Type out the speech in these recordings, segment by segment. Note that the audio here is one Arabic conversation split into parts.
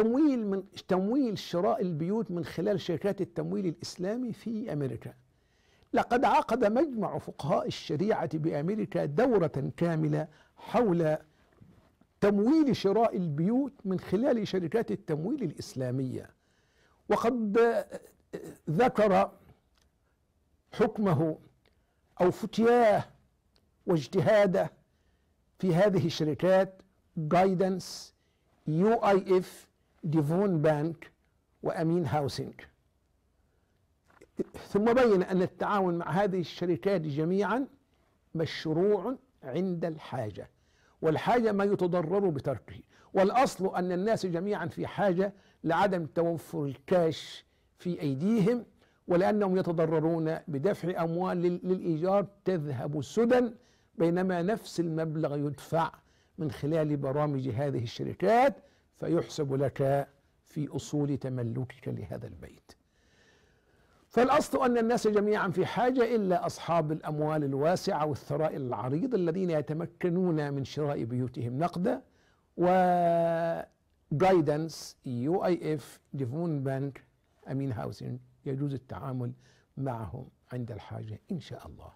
تمويل من تمويل شراء البيوت من خلال شركات التمويل الاسلامي في امريكا. لقد عقد مجمع فقهاء الشريعه بامريكا دوره كامله حول تمويل شراء البيوت من خلال شركات التمويل الاسلاميه. وقد ذكر حكمه او فتياه واجتهاده في هذه الشركات جايدنس يو اي اف ديفون بانك وأمين هاوسينج ثم بين أن التعاون مع هذه الشركات جميعا مشروع عند الحاجة والحاجة ما يتضرر بتركه والأصل أن الناس جميعا في حاجة لعدم توفر الكاش في أيديهم ولأنهم يتضررون بدفع أموال للإيجار تذهب سدى بينما نفس المبلغ يدفع من خلال برامج هذه الشركات فيحسب لك في أصول تملكك لهذا البيت فالأصل أن الناس جميعا في حاجة إلا أصحاب الأموال الواسعة والثراء العريض الذين يتمكنون من شراء بيوتهم نقدا و جايدنس يو اي اف ديفون بنك امين هاوسنج يجوز التعامل معهم عند الحاجة إن شاء الله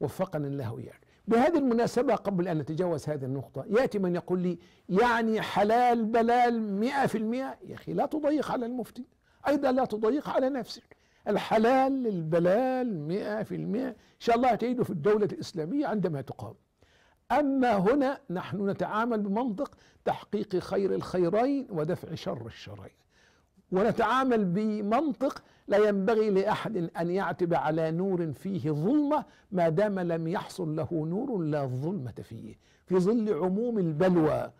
وفقنا الله وإياك بهذه المناسبة قبل أن نتجاوز هذه النقطة يأتي من يقول لي يعني حلال بلال مئة في المئة يا أخي لا تضيق على المفتي أيضا لا تضيق على نفسك الحلال للبلال مئة في المئة إن شاء الله تعيده في الدولة الإسلامية عندما تقام أما هنا نحن نتعامل بمنطق تحقيق خير الخيرين ودفع شر الشرين ونتعامل بمنطق لا ينبغي لاحد ان يعتب على نور فيه ظلمه ما دام لم يحصل له نور لا ظلمه فيه في ظل عموم البلوى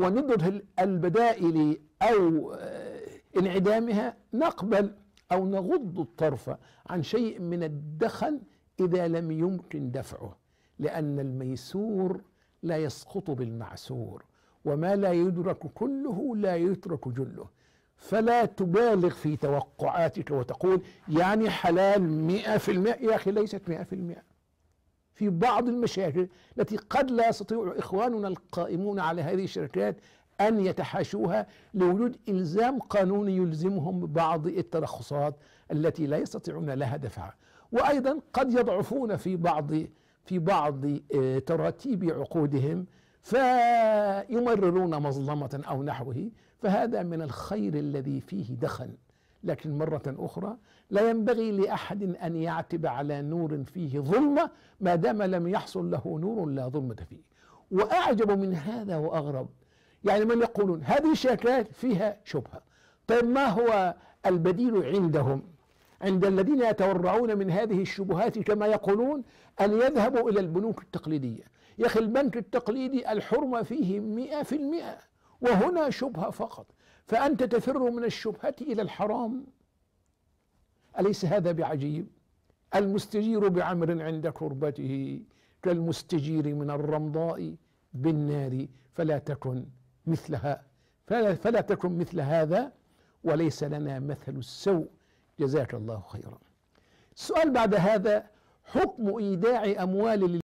وندره البدائل او آه، انعدامها نقبل او نغض الطرف عن شيء من الدخل اذا لم يمكن دفعه لان الميسور لا يسقط بالمعسور وما لا يدرك كله لا يترك جله فلا تبالغ في توقعاتك وتقول يعني حلال مئة في المئة يا أخي ليست مئة في المئة في بعض المشاكل التي قد لا يستطيع إخواننا القائمون على هذه الشركات أن يتحاشوها لوجود إلزام قانوني يلزمهم ببعض الترخصات التي لا يستطيعون لها دفعها وأيضا قد يضعفون في بعض في بعض آه، تراتيب عقودهم فيمررون مظلمة أو نحوه فهذا من الخير الذي فيه دخل لكن مرة أخرى لا ينبغي لأحد أن يعتب على نور فيه ظلمة ما دام لم يحصل له نور لا ظلمة فيه وأعجب من هذا وأغرب يعني من يقولون هذه الشركات فيها شبهة طيب ما هو البديل عندهم عند الذين يتورعون من هذه الشبهات كما يقولون أن يذهبوا إلى البنوك التقليدية يا أخي البنك التقليدي الحرمة فيه 100% في المئة وهنا شبهة فقط فأنت تفر من الشبهة إلى الحرام أليس هذا بعجيب المستجير بعمر عند كربته كالمستجير من الرمضاء بالنار فلا تكن مثلها فلا, فلا تكن مثل هذا وليس لنا مثل السوء جزاك الله خيرا السؤال بعد هذا حكم إيداع أموال